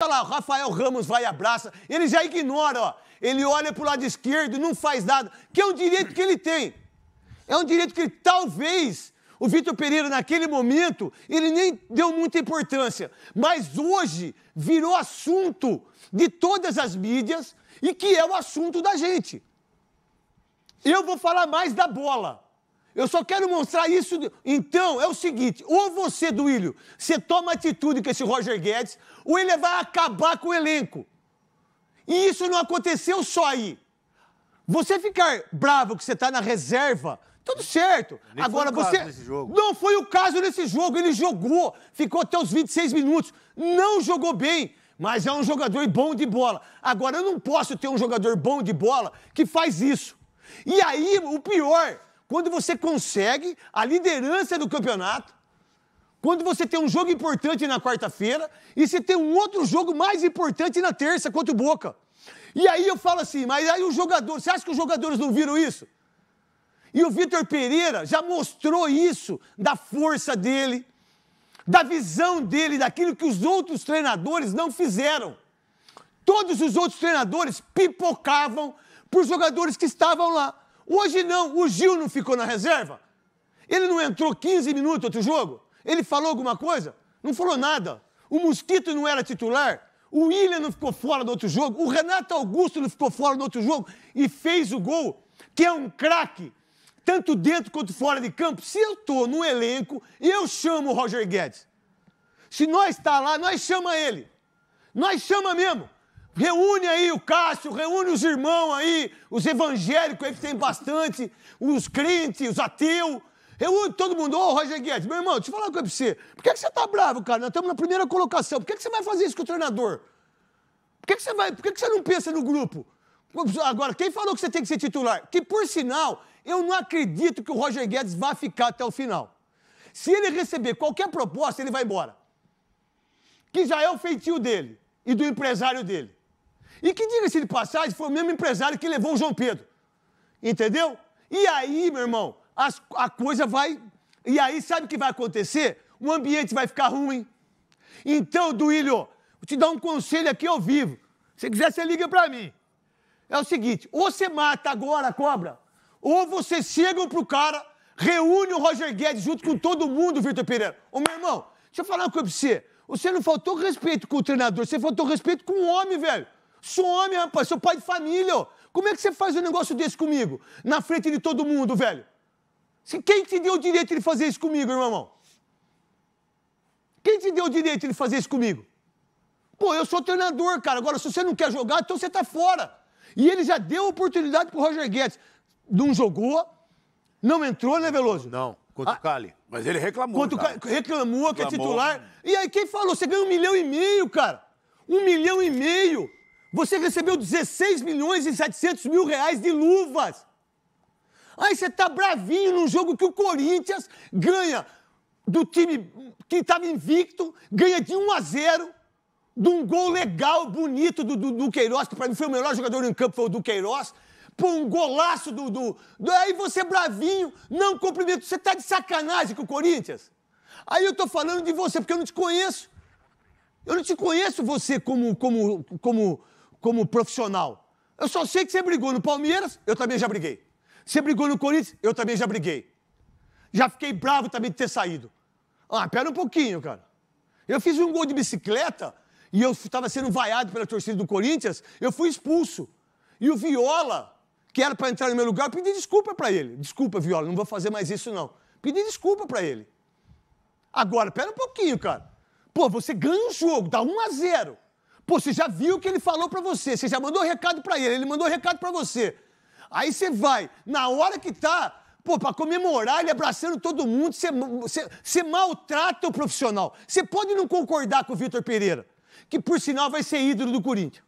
Olha tá lá, o Rafael Ramos vai e abraça. Ele já ignora, ó. Ele olha para o lado esquerdo, não faz nada, que é um direito que ele tem. É um direito que talvez o Vitor Pereira, naquele momento, ele nem deu muita importância. Mas hoje virou assunto de todas as mídias e que é o assunto da gente. Eu vou falar mais da bola. Eu só quero mostrar isso. Então, é o seguinte: ou você, Duílio, você toma atitude com esse Roger Guedes, ou ele vai acabar com o elenco. E isso não aconteceu só aí. Você ficar bravo que você está na reserva, tudo certo. Nem Agora foi você. Não foi o caso nesse jogo. Ele jogou, ficou até os 26 minutos. Não jogou bem, mas é um jogador bom de bola. Agora, eu não posso ter um jogador bom de bola que faz isso. E aí, o pior quando você consegue a liderança do campeonato, quando você tem um jogo importante na quarta-feira e você tem um outro jogo mais importante na terça contra o Boca. E aí eu falo assim, mas aí o jogador, você acha que os jogadores não viram isso? E o Vitor Pereira já mostrou isso da força dele, da visão dele, daquilo que os outros treinadores não fizeram. Todos os outros treinadores pipocavam para os jogadores que estavam lá. Hoje não, o Gil não ficou na reserva. Ele não entrou 15 minutos outro jogo? Ele falou alguma coisa? Não falou nada. O Mosquito não era titular. O William não ficou fora do outro jogo. O Renato Augusto não ficou fora do outro jogo e fez o gol, que é um craque, tanto dentro quanto fora de campo. Se eu estou no elenco, eu chamo o Roger Guedes. Se nós está lá, nós chama ele. Nós chama mesmo. Reúne aí o Cássio, reúne os irmãos aí, os evangélicos aí que tem bastante, os crentes, os ateus. Reúne todo mundo. Ô, oh, Roger Guedes, meu irmão, deixa eu falar uma coisa pra você. Por que, que você tá bravo, cara? Nós estamos na primeira colocação. Por que, que você vai fazer isso com o treinador? Por que, que, você, vai, por que, que você não pensa no grupo? Agora, quem falou que você tem que ser titular? Que, por sinal, eu não acredito que o Roger Guedes vá ficar até o final. Se ele receber qualquer proposta, ele vai embora. Que já é o feitio dele e do empresário dele. E que, diga-se de passagem, foi o mesmo empresário que levou o João Pedro. Entendeu? E aí, meu irmão, as, a coisa vai. E aí, sabe o que vai acontecer? O ambiente vai ficar ruim. Então, Duílio, vou te dar um conselho aqui ao vivo. Se quiser, você liga para mim. É o seguinte: ou você mata agora a cobra, ou você chega pro cara, reúne o Roger Guedes junto com todo mundo, Vitor Pereira. Ô, meu irmão, deixa eu falar uma coisa pra você. Você não faltou respeito com o treinador, você faltou respeito com o homem, velho. Sou homem, rapaz, sou pai de família. Ó. Como é que você faz um negócio desse comigo? Na frente de todo mundo, velho. Quem te deu o direito de fazer isso comigo, irmão? Quem te deu o direito de fazer isso comigo? Pô, eu sou treinador, cara. Agora, se você não quer jogar, então você tá fora. E ele já deu oportunidade pro Roger Guedes. Não jogou, não entrou, né, Veloso? Não, contra ah. o Cali. Mas ele reclamou. Contra o Cali, reclamou, reclamou que é titular. E aí, quem falou? Você ganhou um milhão e meio, cara. Um milhão e meio. Você recebeu 16 milhões e 700 mil reais de luvas. Aí você tá bravinho num jogo que o Corinthians ganha do time que estava invicto, ganha de 1 a 0, de um gol legal, bonito do, do, do Queiroz, que para mim foi o melhor jogador em campo, foi o do Queiroz. Pô, um golaço do, do, do. Aí você bravinho, não cumprimento. Você tá de sacanagem com o Corinthians? Aí eu tô falando de você, porque eu não te conheço. Eu não te conheço você como, como, como como profissional. Eu só sei que você brigou no Palmeiras, eu também já briguei. Você brigou no Corinthians, eu também já briguei. Já fiquei bravo também de ter saído. Ah, pera um pouquinho, cara. Eu fiz um gol de bicicleta e eu estava sendo vaiado pela torcida do Corinthians, eu fui expulso. E o Viola, que era para entrar no meu lugar, eu pedi desculpa para ele. Desculpa, Viola, não vou fazer mais isso não. Pedi desculpa para ele. Agora, pera um pouquinho, cara. Pô, você ganha o jogo, dá 1 a 0. Pô, você já viu o que ele falou para você, você já mandou recado para ele, ele mandou recado para você. Aí você vai, na hora que tá, pô, para comemorar, ele abraçando todo mundo, você, você, você maltrata o profissional. Você pode não concordar com o Vitor Pereira, que por sinal vai ser ídolo do Corinthians.